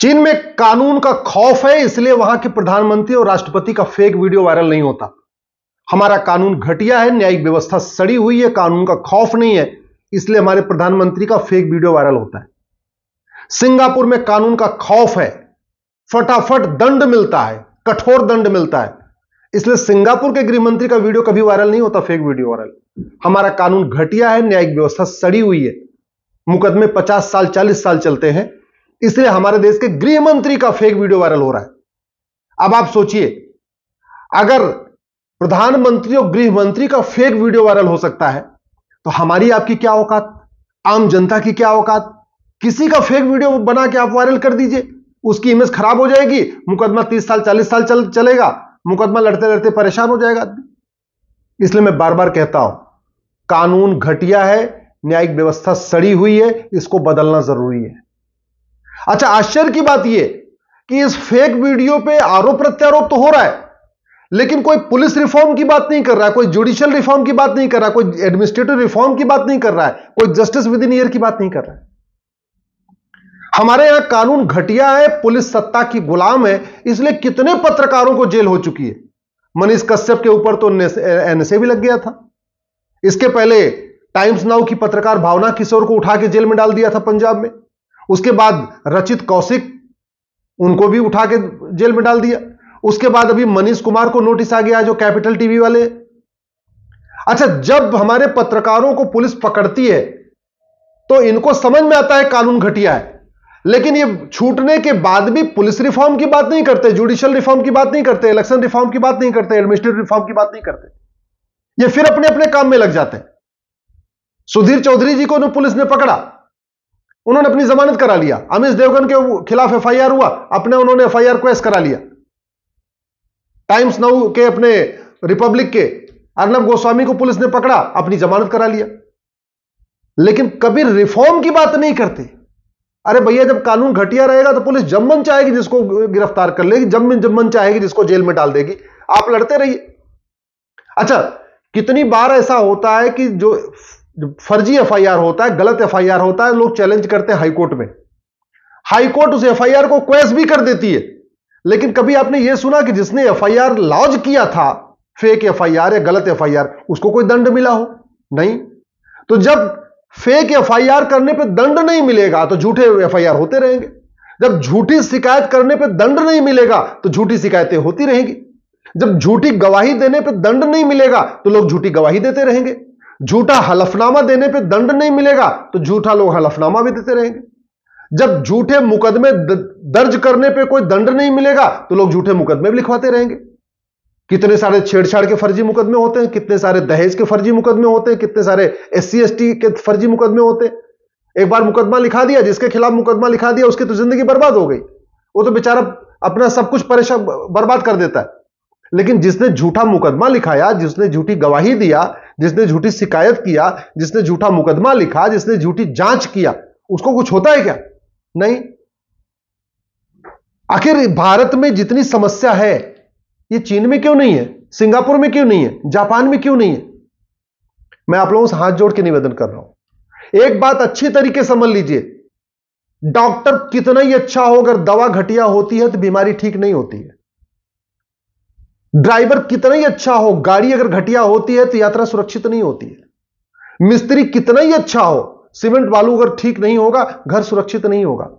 चीन में कानून का खौफ है इसलिए वहां के प्रधानमंत्री और राष्ट्रपति का फेक वीडियो वायरल नहीं होता हमारा कानून घटिया है न्यायिक व्यवस्था सड़ी हुई है कानून का खौफ नहीं है इसलिए हमारे प्रधानमंत्री का फेक वीडियो वायरल होता है सिंगापुर में कानून का खौफ है फटाफट दंड मिलता है कठोर दंड मिलता है इसलिए सिंगापुर के गृहमंत्री का वीडियो कभी वायरल नहीं होता फेक वीडियो वायरल हमारा कानून घटिया है न्यायिक व्यवस्था सड़ी हुई है मुकदमे 50 साल 40 साल चलते हैं इसलिए हमारे देश के गृह मंत्री का फेक वीडियो वायरल हो रहा है अब आप सोचिए अगर प्रधानमंत्री और गृह मंत्री का फेक वीडियो वायरल हो सकता है तो हमारी आपकी क्या औकात आम जनता की क्या औकात किसी का फेक वीडियो बना के आप वायरल कर दीजिए उसकी इमेज खराब हो जाएगी मुकदमा तीस साल चालीस साल चल चलेगा मुकदमा लड़ते लड़ते परेशान हो जाएगा इसलिए मैं बार बार कहता हूं कानून घटिया है न्यायिक व्यवस्था सड़ी हुई है इसको बदलना जरूरी है अच्छा आश्चर्य की बात यह कि इस फेक वीडियो पे आरोप प्रत्यारोप तो हो रहा है लेकिन कोई पुलिस रिफॉर्म की बात नहीं कर रहा है कोई जुडिशियल रिफॉर्म की बात नहीं कर रहा कोई एडमिनिस्ट्रेटिव रिफॉर्म की बात नहीं कर रहा है कोई जस्टिस विद इन ईयर की बात नहीं कर रहा है हमारे यहां कानून घटिया है पुलिस सत्ता की गुलाम है इसलिए कितने पत्रकारों को जेल हो चुकी है मनीष कश्यप के ऊपर तो एनएसए भी लग गया था इसके पहले टाइम्स नाउ की पत्रकार भावना किशोर को उठा के जेल में डाल दिया था पंजाब में उसके बाद रचित कौशिक उनको भी उठा के जेल में डाल दिया उसके बाद अभी मनीष कुमार को नोटिस आ गया जो कैपिटल टीवी वाले अच्छा जब हमारे पत्रकारों को पुलिस पकड़ती है तो इनको समझ में आता है कानून घटिया है लेकिन ये छूटने के बाद भी पुलिस रिफॉर्म की बात नहीं करते जुडिशियल रिफॉर्म की बात नहीं करते इलेक्शन रिफॉर्म की बात नहीं करते एडमिनिस्ट्रेटिव रिफॉर्म की बात नहीं करते ये फिर अपने अपने काम में लग जाते सुधीर चौधरी जी को तो पुलिस ने पकड़ा उन्होंने अपनी जमानत करा लिया अमित देवगन के खिलाफ एफआईआर हुआ अपने उन्होंने एफआईआर क्वेस्ट करा लिया टाइम्स नाउ के अपने रिपब्लिक के अर्नब गोस्वामी को पुलिस ने पकड़ा अपनी जमानत करा लिया लेकिन कभी रिफॉर्म की बात नहीं करते अरे भैया जब कानून घटिया रहेगा तो पुलिस जब मन चाहेगी जिसको गिरफ्तार कर लेगी जब जब मन चाहेगी जिसको जेल में डाल देगी आप लड़ते रहिए अच्छा कितनी बार ऐसा होता है कि जो फर्जी एफआईआर होता है गलत एफआईआर होता है लोग चैलेंज करते हैं हाईकोर्ट में हाईकोर्ट उस एफआईआर को क्वेश भी कर देती है लेकिन कभी आपने यह सुना कि जिसने एफआईआर लॉन्च किया था फेक एफआईआर या गलत एफआईआर उसको कोई दंड मिला हो नहीं तो जब फेक एफआईआर करने पर दंड नहीं मिलेगा तो झूठे एफआईआर होते रहेंगे जब झूठी शिकायत करने पर दंड नहीं मिलेगा तो झूठी शिकायतें होती रहेंगी जब झूठी गवाही देने पर दंड नहीं मिलेगा तो लोग झूठी गवाही देते रहेंगे झूठा हलफनामा देने पे दंड नहीं मिलेगा तो झूठा लोग हलफनामा भी देते रहेंगे जब झूठे मुकदमे दर्ज करने पे कोई दंड नहीं मिलेगा तो लोग झूठे मुकदमे भी लिखवाते रहेंगे कितने सारे छेड़छाड़ के फर्जी मुकदमे होते हैं कितने सारे दहेज के फर्जी मुकदमे होते हैं कितने सारे एस सी के फर्जी मुकदमे होते हैं एक बार मुकदमा लिखा दिया जिसके खिलाफ मुकदमा लिखा दिया उसकी तो जिंदगी बर्बाद हो गई वो तो बेचारा अपना सब कुछ परेशान बर्बाद कर देता है लेकिन जिसने झूठा मुकदमा लिखाया जिसने झूठी गवाही दिया जिसने झूठी शिकायत किया जिसने झूठा मुकदमा लिखा जिसने झूठी जांच किया उसको कुछ होता है क्या नहीं आखिर भारत में जितनी समस्या है ये चीन में क्यों नहीं है सिंगापुर में क्यों नहीं है जापान में क्यों नहीं है मैं आप लोगों से हाथ जोड़ के निवेदन कर रहा हूं एक बात अच्छी तरीके से समझ लीजिए डॉक्टर कितना ही अच्छा हो अगर दवा घटिया होती है तो बीमारी ठीक नहीं होती है ड्राइवर कितना ही अच्छा हो गाड़ी अगर घटिया होती है तो यात्रा सुरक्षित नहीं होती है मिस्त्री कितना ही अच्छा हो सीमेंट बालू अगर ठीक नहीं होगा घर सुरक्षित नहीं होगा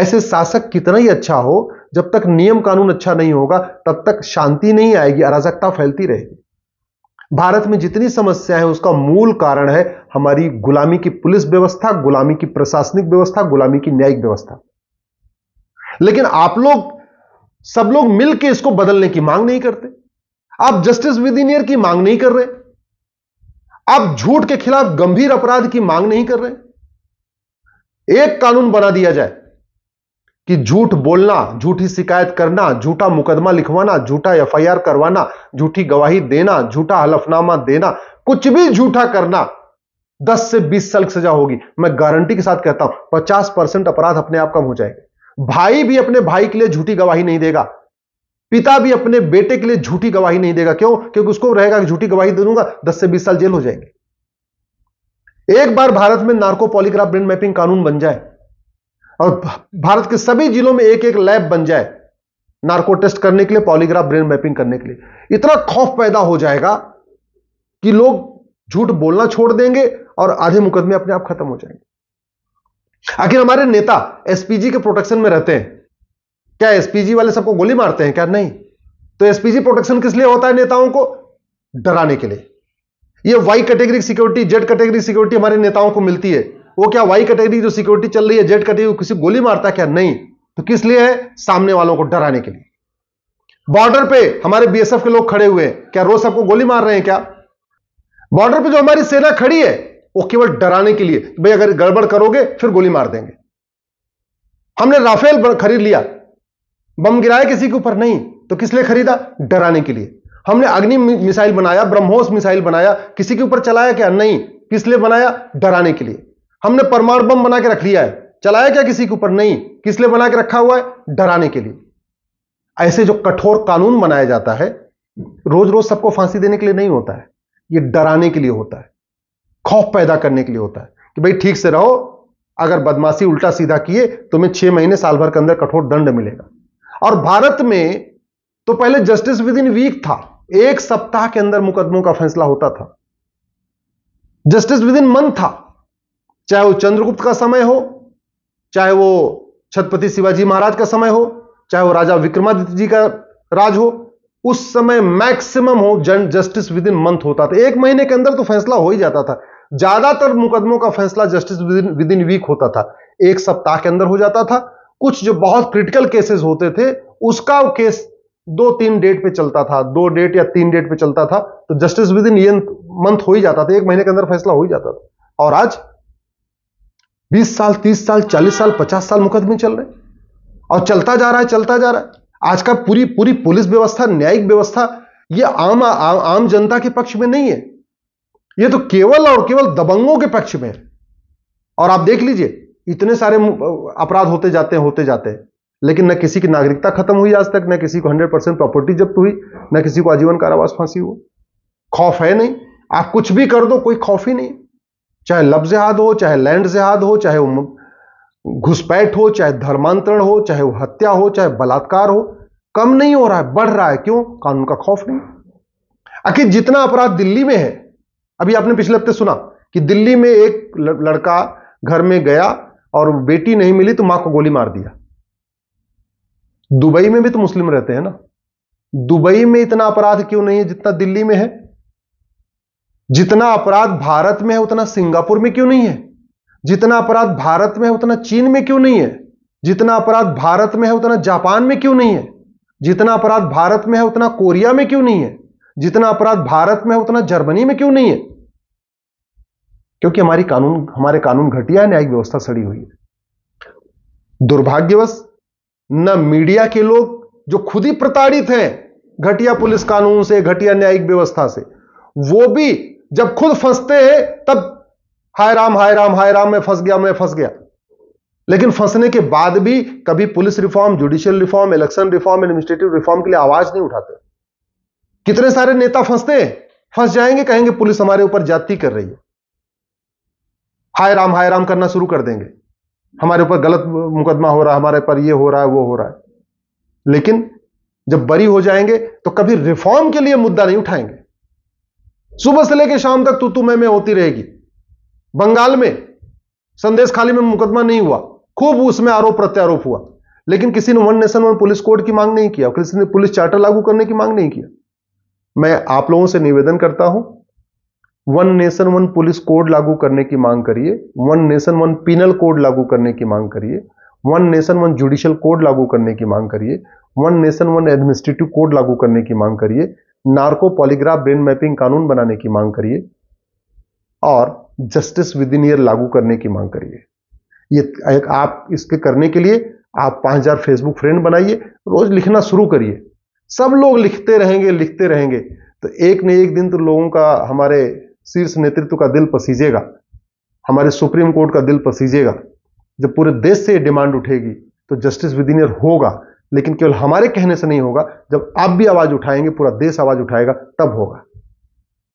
ऐसे शासक कितना ही अच्छा हो जब तक नियम कानून अच्छा नहीं होगा तब तक शांति नहीं आएगी अराजकता फैलती रहेगी भारत में जितनी समस्या है उसका मूल कारण है हमारी गुलामी की पुलिस व्यवस्था गुलामी की प्रशासनिक व्यवस्था गुलामी की न्यायिक व्यवस्था लेकिन आप लोग सब लोग मिलकर इसको बदलने की मांग नहीं करते आप जस्टिस विदिनियर की मांग नहीं कर रहे आप झूठ के खिलाफ गंभीर अपराध की मांग नहीं कर रहे एक कानून बना दिया जाए कि झूठ बोलना झूठी शिकायत करना झूठा मुकदमा लिखवाना झूठा एफआईआर करवाना झूठी गवाही देना झूठा हलफनामा देना कुछ भी झूठा करना 10 से 20 साल की सजा होगी मैं गारंटी के साथ कहता हूं 50 परसेंट अपराध अपने आप कम हो जाएंगे भाई भी अपने भाई के लिए झूठी गवाही नहीं देगा पिता भी अपने बेटे के लिए झूठी गवाही नहीं देगा क्यों क्योंकि उसको रहेगा कि झूठी गवाही दे दूंगा दस से बीस साल जेल हो जाएंगे एक बार भारत में नार्को पॉलीग्राफ ब्रेन मैपिंग कानून बन जाए और भारत के सभी जिलों में एक एक लैब बन जाए नार्को टेस्ट करने के लिए पॉलीग्राफ ब्रेन मैपिंग करने के लिए इतना खौफ पैदा हो जाएगा कि लोग झूठ बोलना छोड़ देंगे और आधे मुकदमे अपने आप खत्म हो जाएंगे आखिर हमारे नेता एसपीजी के प्रोटेक्शन में रहते हैं क्या एसपीजी वाले सबको गोली मारते हैं क्या नहीं तो एसपीजी प्रोटेक्शन किस लिए होता है नेताओं को डराने के लिए ये Y category security Z category security हमारे नेताओं को मिलती है वो क्या वाई कैटेगरी जो सिक्योरिटी चल रही है जेड कैटेगरी किसी गोली मारता है क्या नहीं तो किस लिए है सामने वालों को डराने के लिए बॉर्डर पे हमारे बीएसएफ के लोग खड़े हुए हैं क्या रोज सबको गोली मार रहे हैं क्या बॉर्डर पे जो हमारी सेना खड़ी है वो केवल डराने के लिए भाई अगर गड़बड़ करोगे फिर गोली मार देंगे हमने राफेल खरीद लिया बम गिराया किसी के ऊपर नहीं तो किस लिए खरीदा डराने के लिए हमने अग्नि मिसाइल बनाया ब्रह्मोस मिसाइल बनाया किसी के ऊपर चलाया क्या नहीं किस लिए बनाया डराने के लिए हमने परमाणु बम बना के रख लिया है चलाया क्या किसी के ऊपर नहीं किस लिए बना के रखा हुआ है डराने के लिए ऐसे जो कठोर कानून बनाया जाता है रोज रोज सबको फांसी देने के लिए नहीं होता है ये डराने के लिए होता है खौफ पैदा करने के लिए होता है कि भाई ठीक से रहो अगर बदमाशी उल्टा सीधा किए तुम्हें छह महीने साल भर के अंदर कठोर दंड मिलेगा और भारत में तो पहले जस्टिस विद इन वीक था एक सप्ताह के अंदर मुकदमों का फैसला होता था जस्टिस विद इन मंथ था चाहे वो चंद्रगुप्त का समय हो चाहे वो छत्रपति शिवाजी महाराज का समय हो चाहे वो राजा विक्रमादित्य जी का राज हो उस समय मैक्सिमम हो जन जस्टिस विद इन मंथ होता था एक महीने के अंदर तो फैसला हो ही जाता था ज्यादातर मुकदमों का फैसला जस्टिस विद इन वीक होता था एक सप्ताह के अंदर हो जाता था कुछ जो बहुत क्रिटिकल केसेस होते थे उसका केस दो तीन डेट पे चलता था दो डेट या तीन डेट पे चलता था तो जस्टिस विद इन मंथ हो ही जाता था एक महीने के अंदर फैसला हो ही जाता था और आज 20 साल 30 साल 40 साल 50 साल मुकदमे चल रहे और चलता जा रहा है चलता जा रहा है आज का पूरी पूरी पुलिस व्यवस्था न्यायिक व्यवस्था ये आम आ, आ, आम जनता के पक्ष में नहीं है ये तो केवल और केवल दबंगों के पक्ष में और आप देख लीजिए इतने सारे अपराध होते जाते हैं होते जाते हैं लेकिन न किसी की नागरिकता खत्म हुई आज तक न किसी को हंड्रेड परसेंट प्रॉपर्टी जब्त हुई न किसी को आजीवन कारावास फांसी हुआ खौफ है नहीं आप कुछ भी कर दो कोई खौफ ही नहीं चाहे लब जिहाद हो चाहे लैंड जिहाद हो चाहे घुसपैठ हो चाहे धर्मांतरण हो चाहे वो हत्या हो चाहे बलात्कार हो कम नहीं हो रहा है बढ़ रहा है क्यों कानून का खौफ नहीं आखिर जितना अपराध दिल्ली में है अभी आपने पिछले हफ्ते सुना कि दिल्ली में एक लड़का घर में गया और बेटी नहीं मिली तो मां को गोली मार दिया दुबई में भी तो मुस्लिम रहते हैं ना दुबई में इतना अपराध क्यों नहीं है जितना दिल्ली में है जितना अपराध भारत में है उतना सिंगापुर में क्यों नहीं है जितना अपराध भारत में है उतना चीन में क्यों नहीं है जितना अपराध भारत में है उतना जापान में क्यों नहीं है जितना अपराध भारत में है उतना कोरिया में क्यों नहीं है जितना अपराध भारत में है उतना जर्मनी में क्यों नहीं है क्योंकि हमारी कानून हमारे कानून घटिया है न्यायिक व्यवस्था सड़ी हुई है दुर्भाग्यवश न मीडिया के लोग जो खुद ही प्रताड़ित हैं घटिया पुलिस कानून से घटिया न्यायिक व्यवस्था से वो भी जब खुद फंसते हैं तब हाय राम हाय राम हाय राम मैं फंस गया मैं फंस गया लेकिन फंसने के बाद भी कभी police reform judicial reform election reform administrative reform के लिए आवाज नहीं उठाते कितने सारे नेता फंसते फंस जाएंगे कहेंगे पुलिस हमारे ऊपर जाति कर रही है हाय राम हाय राम करना शुरू कर देंगे हमारे ऊपर गलत मुकदमा हो रहा है हमारे पर ये हो रहा है वो हो रहा है लेकिन जब बरी हो जाएंगे तो कभी रिफॉर्म के लिए मुद्दा नहीं उठाएंगे सुबह से लेकर शाम तक तू तू मैं मैं होती रहेगी बंगाल में संदेश खाली में मुकदमा नहीं हुआ खूब उसमें आरोप प्रत्यारोप हुआ लेकिन किसी ने one nation one police code की मांग नहीं किया किसी ने पुलिस चार्टर लागू करने की मांग नहीं किया मैं आप लोगों से निवेदन करता हूं one nation one police code लागू करने की मांग करिए one nation one penal code लागू करने की मांग करिए one nation one judicial code लागू करने की मांग करिए one nation one administrative code लागू करने की मांग करिए नार्को पॉलीग्राफ ब्रेन मैपिंग कानून बनाने की मांग करिए और जस्टिस विद इन ईयर लागू करने की मांग करिए ये आप इसके करने के लिए आप 5000 फेसबुक फ्रेंड बनाइए रोज लिखना शुरू करिए सब लोग लिखते रहेंगे लिखते रहेंगे तो एक न एक दिन तो लोगों का हमारे शीर्ष नेतृत्व का दिल पसीजेगा हमारे सुप्रीम कोर्ट का दिल पसीजेगा जब पूरे देश से डिमांड उठेगी तो जस्टिस विदिनियर होगा लेकिन केवल हमारे कहने से नहीं होगा जब आप भी आवाज उठाएंगे पूरा देश आवाज उठाएगा तब होगा